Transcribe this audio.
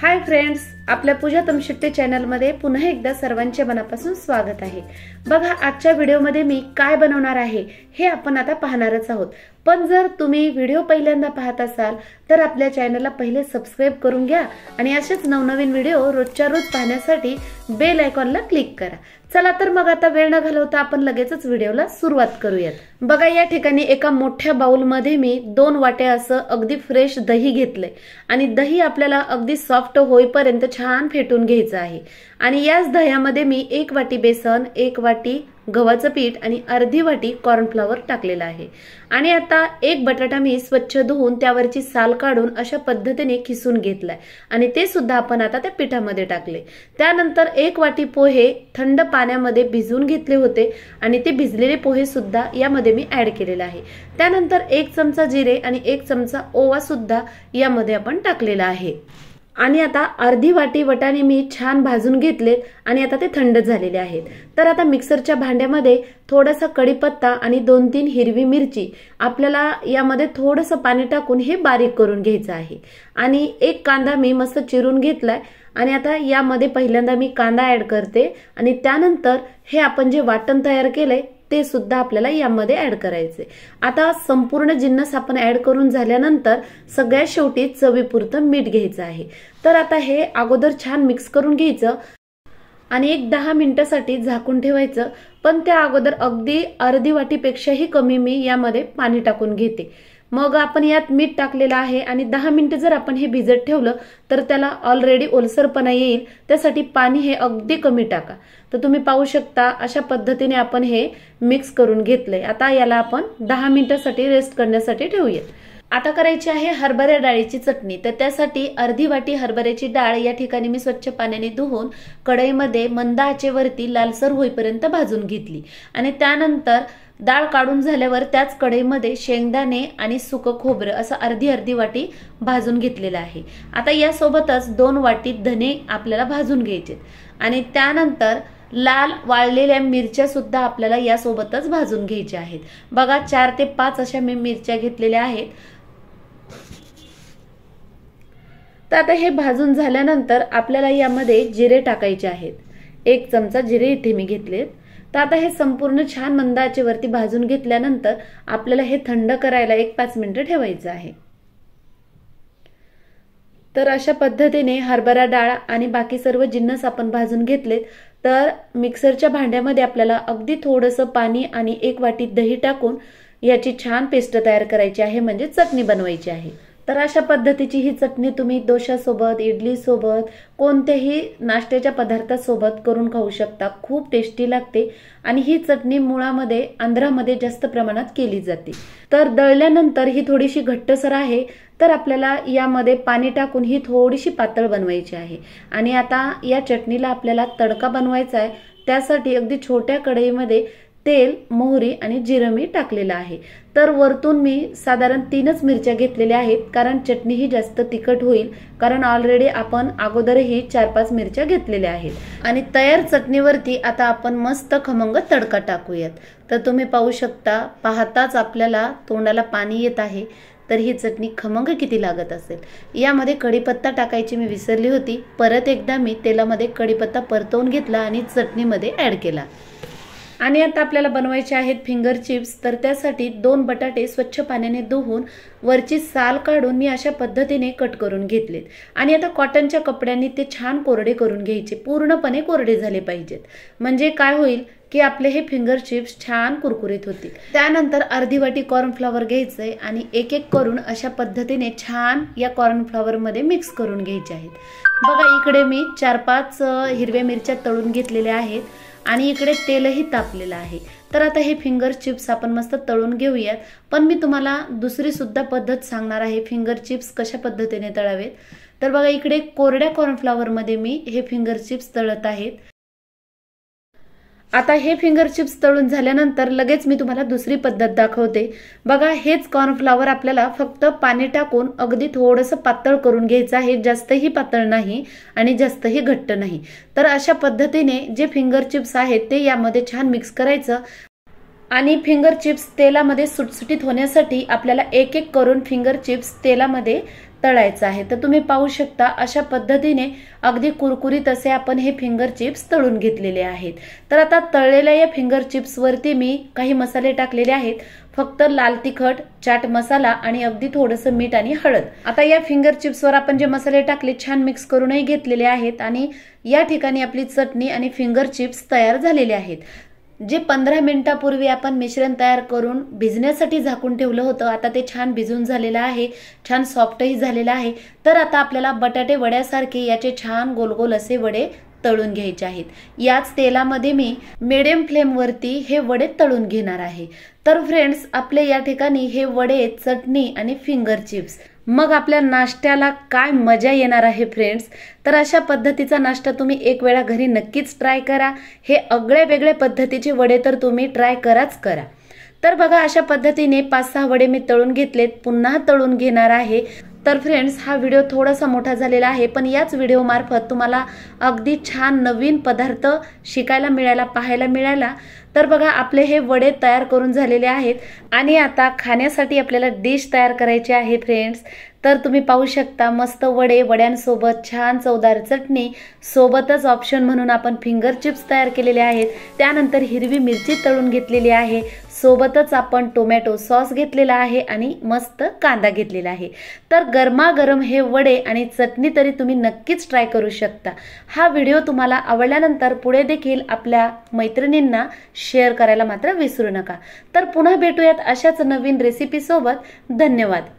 hi friends आपल्या पूजा तमशिट्टे चॅनलमध्ये पुन्हा एकदा सर्वांचे मनापासून स्वागत आहे बघा आजच्या व्हिडिओमध्ये मी काय बनवणार आहे हे आपण आता पाहणारच आहोत पण जर तुम्ही व्हिडिओ पहिल्यांदा पाहत असाल तर आपल्या चॅनलला पहिले सबस्क्राईब करून घ्या आणि असेच नवनवीन व्हिडिओ रोजच्या रोज पाहण्यासाठी बेल आयकॉनला क्लिक करा चला तर मग आता वेळ न घालवता आपण लगेचच व्हिडिओला सुरुवात करूयात बघा या ठिकाणी एका मोठ्या मध्ये मी दोन वाट्या असं अगदी फ्रेश दही घेतलंय आणि दही आपल्याला अगदी सॉफ्ट होईपर्यंत छान फेटून घ्यायचं आहे आणि याच दह्यामध्ये मी एक वाटी बेसन एक वाटी गव्हाचं पीठ आणि अर्धी वाटी कॉर्नफ्लॉवर टाकलेलं आहे आणि आता एक बटाटा मी स्वच्छ धुवून त्यावरची साल काढून अशा पद्धतीने खिसून घेतलाय आणि ते सुद्धा आपण आता त्या पिठामध्ये टाकले त्यानंतर एक वाटी पोहे थंड पाण्यामध्ये भिजवून घेतले होते आणि ते भिजलेले पोहे सुद्धा यामध्ये मी ऍड केलेले आहे त्यानंतर एक चमचा जिरे आणि एक चमचा ओवा सुद्धा यामध्ये आपण टाकलेला आहे आणि आता अर्धी वाटी वटाने मी छान भाजून घेतलेत आणि आता ते थंड झालेले आहेत तर आता मिक्सरच्या भांड्यामध्ये थोडासा कढीपत्ता आणि दोन तीन हिरवी मिरची आपल्याला यामध्ये थोडंसं पाणी टाकून हे बारीक करून घ्यायचं आहे आणि एक कांदा मी मस्त चिरून घेतलाय आणि आता यामध्ये पहिल्यांदा मी कांदा ॲड करते आणि त्यानंतर हे आपण जे वाटण तयार केलंय ते सुद्धा आपल्याला यामध्ये ऍड करायचे आता संपूर्ण जिन्नस आपण ऍड करून झाल्यानंतर सगळ्यात शेवटी चवीपुरतं मीठ घ्यायचं आहे तर आता हे अगोदर छान मिक्स करून घ्यायचं आणि एक दहा मिनिटासाठी झाकून ठेवायचं पण त्या अगोदर अगदी अर्धी वाटीपेक्षाही कमी मी यामध्ये पाणी टाकून घेते मग आपण यात मीठ टाकलेलं आहे आणि दहा मिनिटं जर आपण हे भिजत ठेवलं तर त्याला ऑलरेडी ओलसरपणा येईल त्यासाठी पाणी हे अगदी कमी टाका तर तुम्ही पाहू शकता अशा पद्धतीने आपण हे मिक्स करून घेतलंय आता याला आपण दहा मिनिटासाठी रेस्ट करण्यासाठी ठेवूयात आता करायची आहे हरभऱ्या डाळीची चटणी तर त्यासाठी अर्धी वाटी हरभऱ्याची डाळ या ठिकाणी मी स्वच्छ पाण्याने धुवून कढईमध्ये मंद आचेवरती लालसर होईपर्यंत भाजून घेतली आणि त्यानंतर डाळ काढून झाल्यावर त्याच कढईमध्ये शेंगदाणे आणि सुक खोबरं असं अर्धी अर्धी वाटी भाजून घेतलेलं आहे आता यासोबतच दोन वाटी धने आपल्याला भाजून घ्यायचे आणि त्यानंतर लाल वाळलेल्या मिरच्या सुद्धा आपल्याला यासोबतच भाजून घ्यायच्या आहेत बघा चार ते पाच अशा मी मिरच्या घेतलेल्या आहेत तर आता हे भाजून झाल्यानंतर आपल्याला यामध्ये जिरे टाकायचे आहेत एक चमचा जिरे इथे मी घेतलेत तर आता हे संपूर्ण छान मंदाचे वरती भाजून घेतल्यानंतर आपल्याला हे थंड करायला एक पाच मिनिटं ठेवायचं आहे तर अशा पद्धतीने हरभरा डाळ आणि बाकी सर्व जिन्नस आपण भाजून घेतलेत तर मिक्सरच्या भांड्यामध्ये आपल्याला अगदी थोडंसं पाणी आणि एक वाटी दही टाकून याची छान पेस्ट तयार करायची आहे म्हणजे चटणी बनवायची आहे तर अशा पद्धतीची ही चटणी तुम्ही दोशासोबत इडलीसोबत कोणत्याही नाश्त्याच्या पदार्थासोबत करून खाऊ शकता खूप टेस्टी लागते आणि ही चटणी मुळामध्ये आंध्रामध्ये जास्त प्रमाणात केली जाते तर दळल्यानंतर ही थोडीशी घट्टसर आहे तर आपल्याला यामध्ये पाणी टाकून ही थोडीशी पातळ बनवायची आहे आणि आता या चटणीला आपल्याला तडका बनवायचा आहे त्यासाठी अगदी छोट्या कढईमध्ये तेल मोहरी आणि जिरं मी टाकलेलं आहे तर वरतून मी साधारण तीनच मिरच्या घेतलेल्या आहेत कारण चटणी ही जास्त तिखट होईल कारण ऑलरेडी आपण अगोदरही चार पाच मिरच्या घेतलेल्या आहेत आणि तयार चटणीवरती आता आपण मस्त खमंग तडका टाकूयात तर तुम्ही पाहू शकता पाहताच आपल्याला तोंडाला पाणी येत आहे तर ही चटणी खमंग किती लागत असेल यामध्ये कढीपत्ता टाकायची मी विसरली होती परत एकदा मी तेलामध्ये कढीपत्ता परतवून घेतला आणि चटणीमध्ये ॲड केला आणि आता आपल्याला बनवायचे आहेत फिंगर चिप्स तर त्यासाठी दोन बटाटे स्वच्छ पाण्याने धुवून वरची साल काढून मी अशा पद्धतीने कट करून घेतलेत आणि आता कॉटनच्या कपड्यांनी ते छान कोरडे करून घ्यायचे पूर्णपणे कोरडे झाले पाहिजेत म्हणजे काय होईल की आपले हे फिंगर चिप्स छान कुरकुरीत होतील त्यानंतर अर्धी वाटी कॉर्नफ्लॉवर घ्यायचंय आणि एक एक करून अशा पद्धतीने छान या कॉर्नफ्लॉवरमध्ये मिक्स करून घ्यायचे आहेत बघा इकडे मी चार पाच हिरव्या मिरच्या तळून घेतलेल्या आहेत आणि इकडे तेलही तापलेलं आहे तर आता हे फिंगर चिप्स आपण मस्त तळून घेऊयात पण मी तुम्हाला दुसरी सुद्धा पद्धत सांगणार आहे फिंगर चिप्स कशा पद्धतीने तळावेत तर बघा इकडे कोरड्या कॉर्नफ्लावरमध्ये मी हे फिंगर चिप्स तळत आहेत आता हे फिंगर चिप्स तळून झाल्यानंतर लगेच मी तुम्हाला दुसरी पद्धत दाखवते बघा हेच कॉर्नफ्लावर आपल्याला फक्त पाणी टाकून अगदी थोडंसं पातळ करून घ्यायचं आहे जास्तही पातळ नाही आणि जास्तही घट्ट नाही तर अशा पद्धतीने जे फिंगर चिप्स आहेत ते यामध्ये छान मिक्स करायचं आणि फिंगर चिप्स तेलामध्ये सुटसुटीत होण्यासाठी आपल्याला एक एक करून फिंगर चिप्स तेलामध्ये तळायचं आहे तर तुम्ही पाहू शकता अशा पद्धतीने अगदी कुरकुरीत असे आपण हे फिंगर चिप्स तळून घेतलेले आहेत तर आता तळलेल्या या फिंगर चिप्सवरती मी काही मसाले टाकलेले आहेत फक्त लाल तिखट चाट मसाला आणि अगदी थोडंसं मीठ आणि हळद आता या फिंगर चिप्सवर आपण जे मसाले टाकले छान मिक्स करूनही घेतलेले आहेत आणि या ठिकाणी आपली चटणी आणि फिंगर चिप्स तयार झालेले आहेत जे पंधरा मिनिटापूर्वी आपण मिश्रण तयार करून भिजण्यासाठी झाकून ठेवलं होतं आता ते छान भिजून झालेलं आहे छान सॉफ्टही झालेलं आहे तर आता आपल्याला बटाटे वड्यासारखे याचे छान गोलगोल असे वडे तळून घ्यायचे आहेत याच तेलामध्ये मी मिडियम फ्लेमवरती हे वडे तळून घेणार आहे तर फ्रेंड्स आपले या ठिकाणी हे वडे चटणी आणि फिंगर चिप्स मग आपल्या नाश्त्याला काय मजा येणार आहे फ्रेंड्स तर अशा पद्धतीचा नाश्ता तुम्ही एक वेळा घरी नक्कीच ट्राय करा हे अगळे वेगळे पद्धतीचे वडे तर तुम्ही ट्राय कराच करा तर बघा अशा पद्धतीने पाच सहा वडे मी तळून घेतलेत पुन्हा तळून घेणार आहे तर फ्रेंड्स हा व्हिडिओ थोडासा मोठा झालेला आहे पण याच व्हिडिओमार्फत तुम्हाला अगदी छान नवीन पदार्थ शिकायला मिळायला पाहायला मिळायला तर बघा आपले हे वडे तयार करून झालेले आहेत आणि आता खाण्यासाठी आपल्याला डिश तयार करायची आहे फ्रेंड्स तर तुम्ही पाहू शकता मस्त वडे वड्यांसोबत छान चवदार चटणी सोबतच ऑप्शन म्हणून आपण फिंगर चिप्स तयार केलेले आहेत त्यानंतर हिरवी मिरची तळून घेतलेली आहे सोबतच आपण टोमॅटो सॉस घेतलेला आहे आणि मस्त कांदा घेतलेला आहे तर गरमागरम हे वडे आणि चटणी तरी तुम्ही नक्कीच ट्राय करू शकता हा व्हिडिओ तुम्हाला आवडल्यानंतर पुढे देखील आपल्या मैत्रिणींना शेअर करायला मात्र विसरू नका तर पुन्हा भेटूयात अशाच नवीन रेसिपीसोबत धन्यवाद